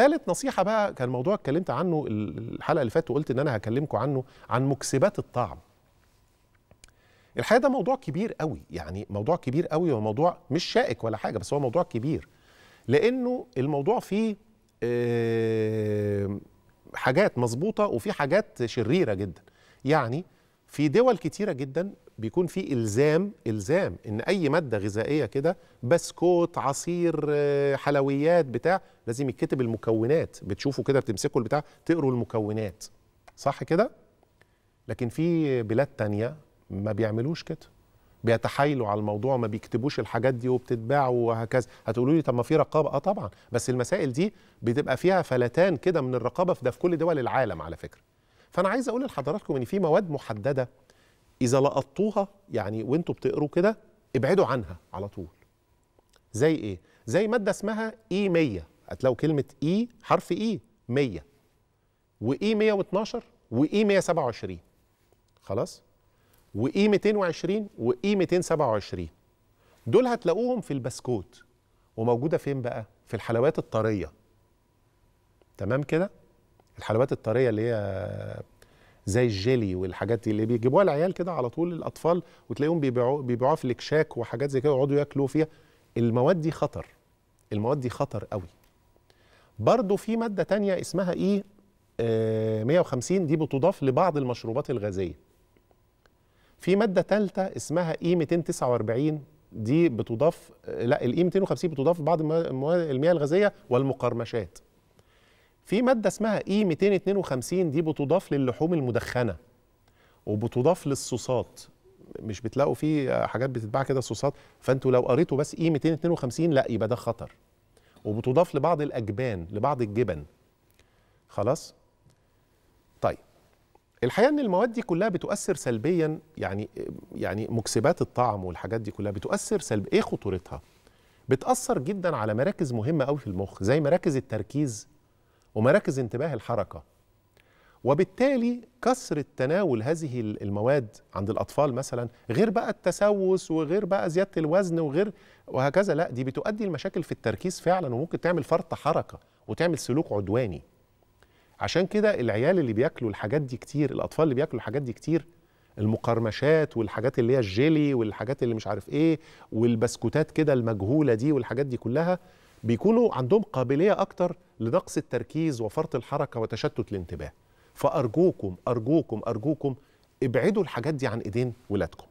ثالث نصيحه بقى كان موضوع اتكلمت عنه الحلقه اللي فاتت وقلت ان انا هكلمكم عنه عن مكسبات الطعم الحقيقه ده موضوع كبير قوي يعني موضوع كبير قوي وموضوع مش شائك ولا حاجه بس هو موضوع كبير لانه الموضوع فيه آه، حاجات مظبوطه وفي حاجات شريره جدا يعني في دول كتيره جدا بيكون في الزام الزام ان اي ماده غذائيه كده بسكوت عصير آه، حلويات بتاع لازم يتكتب المكونات بتشوفوا كده بتمسكوا البتاع تقروا المكونات صح كده لكن في بلاد تانية ما بيعملوش كده بيتحايلوا على الموضوع ما بيكتبوش الحاجات دي وبتتباع وهكذا هتقولوا لي طب ما في رقابه اه طبعا بس المسائل دي بتبقى فيها فلتان كده من الرقابه في ده في كل دول العالم على فكره فانا عايز اقول لحضراتكم ان في مواد محدده اذا لقطوها يعني وانتوا بتقروا كده ابعدوا عنها على طول زي ايه زي ماده اسمها اي e 100 هتلاقوا كلمه اي e حرف اي 100 واي 112 واي 127 خلاص واي 220 واي 227 دول هتلاقوهم في البسكوت وموجوده فين بقى في الحلويات الطريه تمام كده الحلويات الطريه اللي هي زي الجيلي والحاجات دي اللي بيجيبوها العيال كده على طول الاطفال وتلاقيهم بيبيعوها بيبيعوها في الكشاك وحاجات زي كده ويقعدوا ياكلوا فيها المواد دي خطر المواد دي خطر قوي برضو في ماده تانية اسمها اي آه 150 دي بتضاف لبعض المشروبات الغازيه في ماده ثالثه اسمها اي 249 دي بتضاف لا الاي 250 بتضاف لبعض المياه الغازيه والمقرمشات في ماده اسمها e اي 252 دي بتضاف للحوم المدخنه وبتضاف للصوصات مش بتلاقوا فيه حاجات بتتباع كده صوصات فانتوا لو قريتوا بس e اي 252 لا يبقى ده خطر وبتضاف لبعض الاجبان لبعض الجبن خلاص طيب الحقيقه ان المواد دي كلها بتؤثر سلبيا يعني يعني مكسبات الطعم والحاجات دي كلها بتؤثر سلب ايه خطورتها بتاثر جدا على مراكز مهمه قوي في المخ زي مراكز التركيز ومراكز انتباه الحركه وبالتالي كثرة تناول هذه المواد عند الأطفال مثلا غير بقى التسوس وغير بقى زيادة الوزن وغير وهكذا لا دي بتؤدي لمشاكل في التركيز فعلا وممكن تعمل فرط حركة وتعمل سلوك عدواني عشان كده العيال اللي بياكلوا الحاجات دي كتير الأطفال اللي بياكلوا الحاجات دي كتير المقرمشات والحاجات اللي هي الجيلي والحاجات اللي مش عارف ايه والبسكوتات كده المجهولة دي والحاجات دي كلها بيكونوا عندهم قابليه اكتر لنقص التركيز وفرط الحركه وتشتت الانتباه فارجوكم ارجوكم ارجوكم ابعدوا الحاجات دي عن ايدين ولادكم